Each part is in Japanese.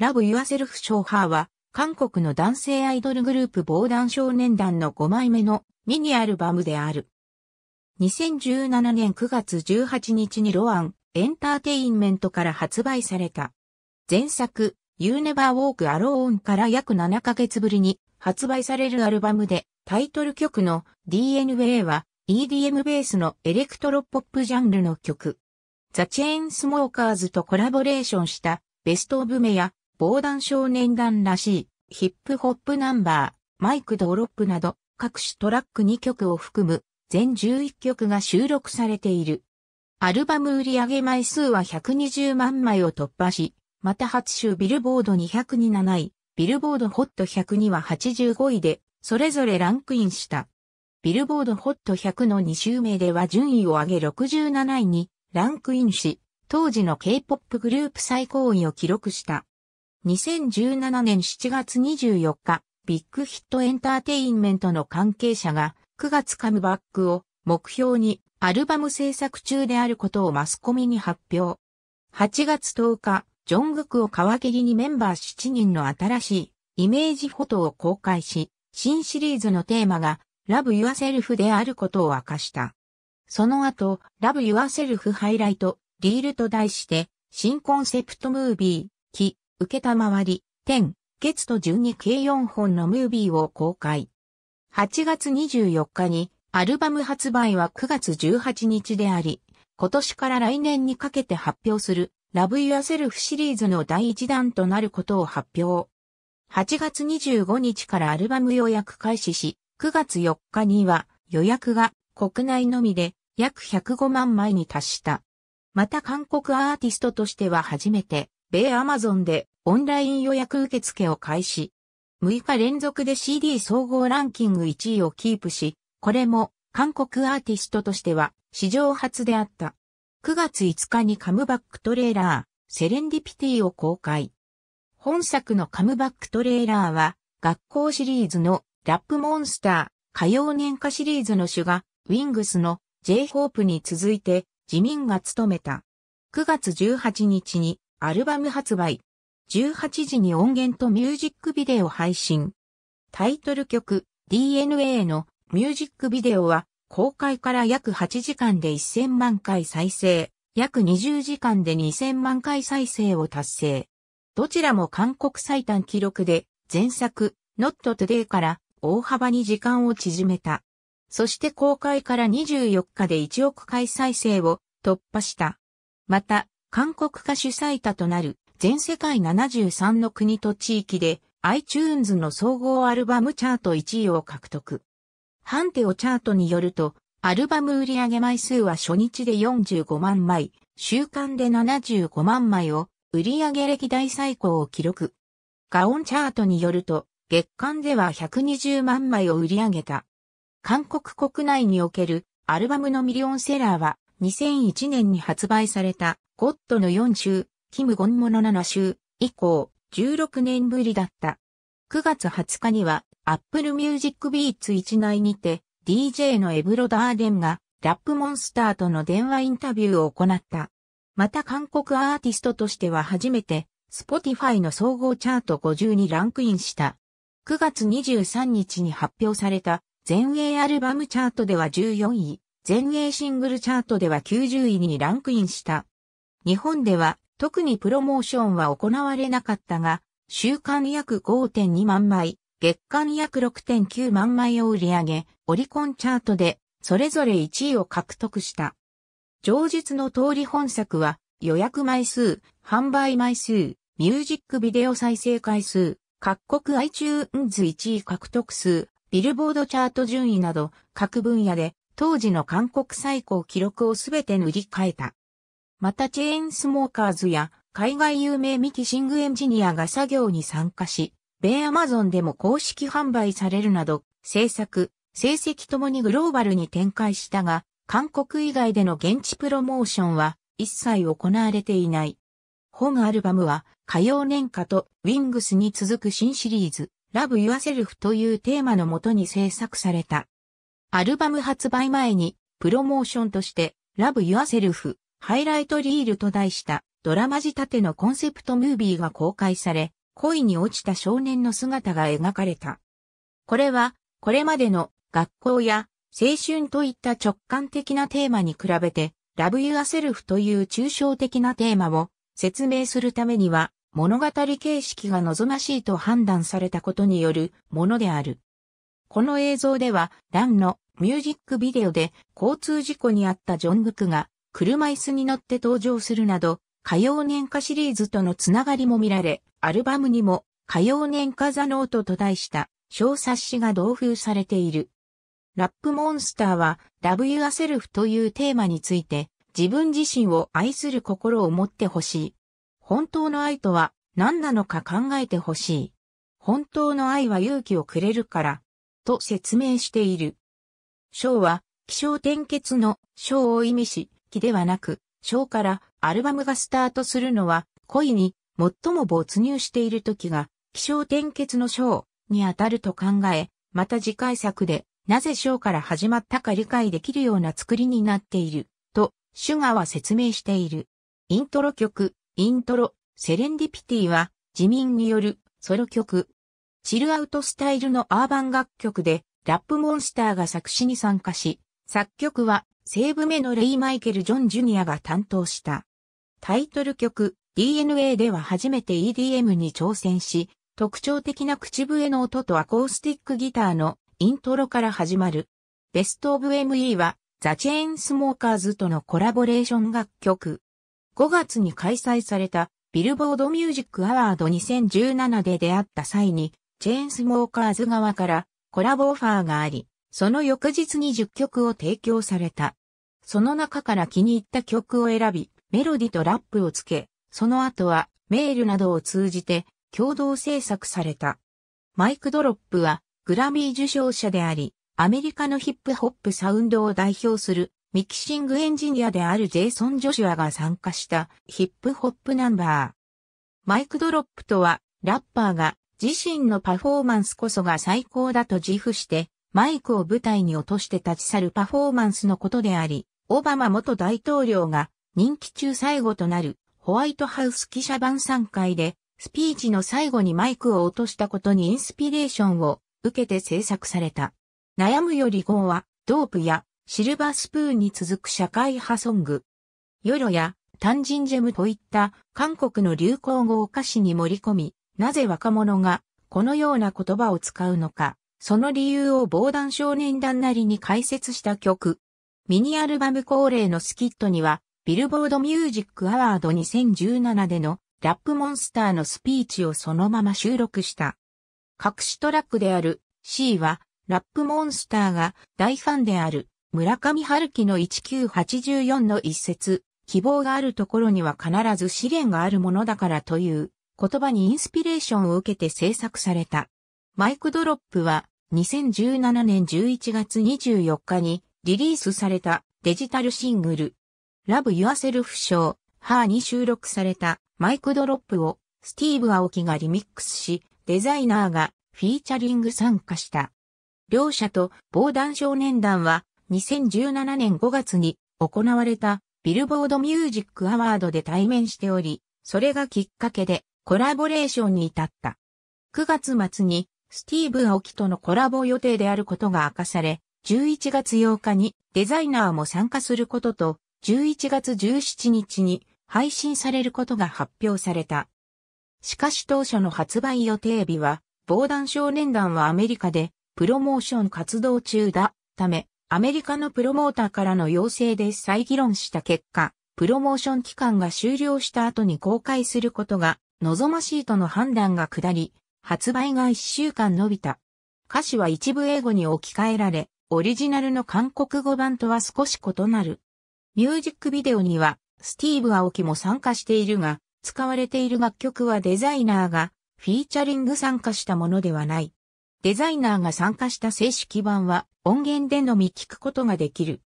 ラブ・ユアセルフ・ショーハーは、韓国の男性アイドルグループ防弾少年団の5枚目のミニアルバムである。2017年9月18日にロアンエンターテインメントから発売された。前作、You Never Walk Alone から約7ヶ月ぶりに発売されるアルバムで、タイトル曲の DNA は EDM ベースのエレクトロポップジャンルの曲。ザ・チェーンスモーカーズとコラボレーションしたベストオブメや防弾少年団らしい、ヒップホップナンバー、マイクドロップなど、各種トラック2曲を含む、全11曲が収録されている。アルバム売上枚数は120万枚を突破し、また初週ビルボード200に7位、ビルボードホット100には85位で、それぞれランクインした。ビルボードホット100の2週目では順位を上げ67位にランクインし、当時の K-POP グループ最高位を記録した。2017年7月24日、ビッグヒットエンターテインメントの関係者が9月カムバックを目標にアルバム制作中であることをマスコミに発表。8月10日、ジョングクを皮切りにメンバー7人の新しいイメージフォトを公開し、新シリーズのテーマが Love Yourself であることを明かした。その後、Love Yourself ハイライト、リールと題して、新コンセプトムービー、キ、受けたまわり、天、月と順に計4本のムービーを公開。8月24日に、アルバム発売は9月18日であり、今年から来年にかけて発表する、Love Yourself シリーズの第1弾となることを発表。8月25日からアルバム予約開始し、9月4日には予約が国内のみで約105万枚に達した。また韓国アーティストとしては初めて、米アマゾンでオンライン予約受付を開始。6日連続で CD 総合ランキング1位をキープし、これも韓国アーティストとしては史上初であった。9月5日にカムバックトレーラー、セレンディピティを公開。本作のカムバックトレーラーは、学校シリーズのラップモンスター、歌謡年歌シリーズの主が、ウィングスの j ホープに続いて、自民が務めた。9月18日にアルバム発売。18時に音源とミュージックビデオ配信。タイトル曲 DNA のミュージックビデオは公開から約8時間で1000万回再生、約20時間で2000万回再生を達成。どちらも韓国最短記録で前作 Not Today から大幅に時間を縮めた。そして公開から24日で1億回再生を突破した。また、韓国歌手最多となる全世界73の国と地域で iTunes の総合アルバムチャート1位を獲得。ハンテオチャートによると、アルバム売上枚数は初日で45万枚、週間で75万枚を売上歴代最高を記録。ガオンチャートによると、月間では120万枚を売り上げた。韓国国内におけるアルバムのミリオンセラーは2001年に発売されたゴッドの4週キム・ゴンモの7週以降、16年ぶりだった。9月20日には、Apple Music Beats 1内にて、DJ のエブロダーデンが、ラップモンスターとの電話インタビューを行った。また韓国アーティストとしては初めて、Spotify の総合チャート50にランクインした。9月23日に発表された、全英アルバムチャートでは14位、全英シングルチャートでは90位にランクインした。日本では特にプロモーションは行われなかったが、週間約5.2万枚、月間約6.9万枚を売り上げ、オリコンチャートでそれぞれ1位を獲得した。上述の通り本作は予約枚数、販売枚数、ミュージックビデオ再生回数、各国 iTunes 1位獲得数、ビルボードチャート順位など各分野で当時の韓国最高記録をすべて塗り替えた。またチェーンスモーカーズや海外有名ミキシングエンジニアが作業に参加し、米アマゾンでも公式販売されるなど、制作、成績ともにグローバルに展開したが、韓国以外での現地プロモーションは一切行われていない。本アルバムは、歌謡年歌と Wings に続く新シリーズ、Love Yourself というテーマのもとに制作された。アルバム発売前に、プロモーションとして、Love Yourself ハイライトリールと題したドラマ仕立てのコンセプトムービーが公開され、恋に落ちた少年の姿が描かれた。これは、これまでの学校や青春といった直感的なテーマに比べて、ラブユアセルフという抽象的なテーマを説明するためには、物語形式が望ましいと判断されたことによるものである。この映像では、ランのミュージックビデオで交通事故にあったジョングクが車椅子に乗って登場するなど、歌謡年歌シリーズとのつながりも見られ、アルバムにも歌謡年歌ザノートと題した小冊子が同封されている。ラップモンスターは l ブユアセルフというテーマについて自分自身を愛する心を持ってほしい。本当の愛とは何なのか考えてほしい。本当の愛は勇気をくれるから、と説明している。章は気象転結の章を意味し、期ではなく、章からアルバムがスタートするのは、恋に最も没入している時が、気象転結の章にあたると考え、また次回作で、なぜ章から始まったか理解できるような作りになっている、と、シュガーは説明している。イントロ曲、イントロ、セレンディピティは、自民によるソロ曲。チルアウトスタイルのアーバン楽曲で、ラップモンスターが作詞に参加し、作曲は西部目のレイ・マイケル・ジョン・ジュニアが担当した。タイトル曲 DNA では初めて EDM に挑戦し、特徴的な口笛の音とアコースティックギターのイントロから始まる。ベストオブ ME はザ・チェーンスモーカーズとのコラボレーション楽曲。5月に開催されたビルボードミュージックアワード2017で出会った際に、チェーンスモーカーズ側からコラボオファーがあり、その翌日に10曲を提供された。その中から気に入った曲を選び、メロディとラップをつけ、その後はメールなどを通じて共同制作された。マイクドロップはグラミー受賞者であり、アメリカのヒップホップサウンドを代表するミキシングエンジニアであるジェイソン・ジョシュアが参加したヒップホップナンバー。マイクドロップとはラッパーが自身のパフォーマンスこそが最高だと自負してマイクを舞台に落として立ち去るパフォーマンスのことであり、オバマ元大統領が任期中最後となるホワイトハウス記者晩餐会でスピーチの最後にマイクを落としたことにインスピレーションを受けて制作された。悩むより号はドープやシルバースプーンに続く社会派ソング。ヨロや単人ジェムといった韓国の流行語を歌詞に盛り込み、なぜ若者がこのような言葉を使うのか。その理由を防弾少年団なりに解説した曲。ミニアルバム恒例のスキットには、ビルボードミュージックアワード2017でのラップモンスターのスピーチをそのまま収録した。隠しトラックである C は、ラップモンスターが大ファンである村上春樹の1984の一節、希望があるところには必ず試練があるものだからという言葉にインスピレーションを受けて制作された。マイクドロップは2017年11月24日にリリースされたデジタルシングル、Love Yourself Show、ハーに収録されたマイクドロップをスティーブ・アオキがリミックスし、デザイナーがフィーチャリング参加した。両者と防弾少年団は2017年5月に行われたビルボードミュージックアワードで対面しており、それがきっかけでコラボレーションに至った。9月末にスティーブン・オキとのコラボ予定であることが明かされ、11月8日にデザイナーも参加することと、11月17日に配信されることが発表された。しかし当初の発売予定日は、防弾少年団はアメリカでプロモーション活動中だため、アメリカのプロモーターからの要請で再議論した結果、プロモーション期間が終了した後に公開することが望ましいとの判断が下り、発売が1週間伸びた。歌詞は一部英語に置き換えられ、オリジナルの韓国語版とは少し異なる。ミュージックビデオには、スティーブ・アオキも参加しているが、使われている楽曲はデザイナーがフィーチャリング参加したものではない。デザイナーが参加した正式版は音源でのみ聞くことができる。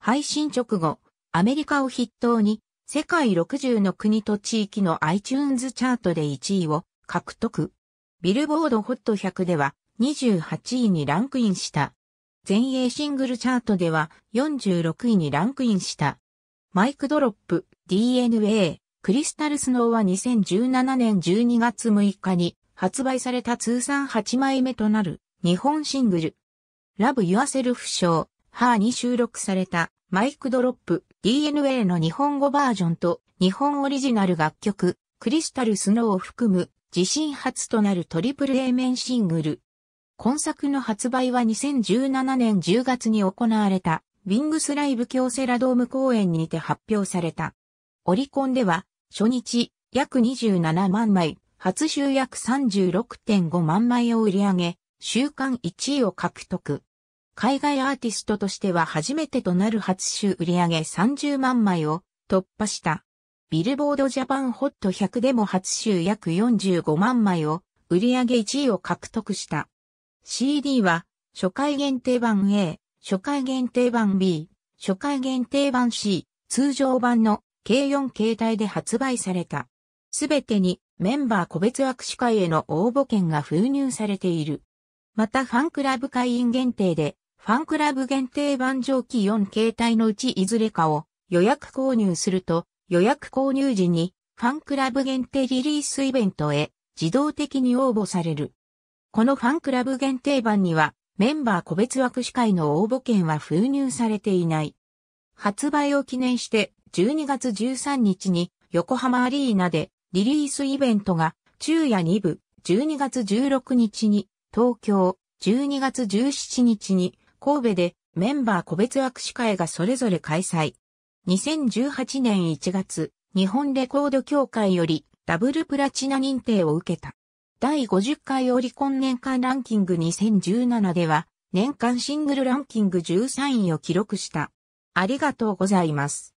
配信直後、アメリカを筆頭に世界60の国と地域の iTunes チャートで1位を獲得。ビルボードホット100では28位にランクインした。全英シングルチャートでは46位にランクインした。マイクドロップ、DNA、クリスタルスノーは2017年12月6日に発売された通算8枚目となる日本シングル。ラブ・ユアセルフ賞、ハーに収録されたマイクドロップ DNA の日本語バージョンと日本オリジナル楽曲クリスタルスノーを含む自身初となるトリプル A 面シングル。今作の発売は2017年10月に行われた、ウィングスライブ京セラドーム公演にて発表された。オリコンでは、初日、約27万枚、初週約36.5万枚を売り上げ、週間1位を獲得。海外アーティストとしては初めてとなる初週売り上げ30万枚を突破した。ビルボードジャパンホット100でも初週約45万枚を売り上げ1位を獲得した。CD は初回限定版 A、初回限定版 B、初回限定版 C、通常版の計4形態で発売された。すべてにメンバー個別握手会への応募券が封入されている。またファンクラブ会員限定で、ファンクラブ限定版上記4形態のうちいずれかを予約購入すると予約購入時にファンクラブ限定リリースイベントへ自動的に応募される。このファンクラブ限定版にはメンバー個別握手会の応募券は封入されていない。発売を記念して12月13日に横浜アリーナでリリースイベントが昼夜2部12月16日に東京12月17日に神戸でメンバー個別握手会がそれぞれ開催。2018年1月、日本レコード協会よりダブルプラチナ認定を受けた。第50回オリコン年間ランキング2017では、年間シングルランキング13位を記録した。ありがとうございます。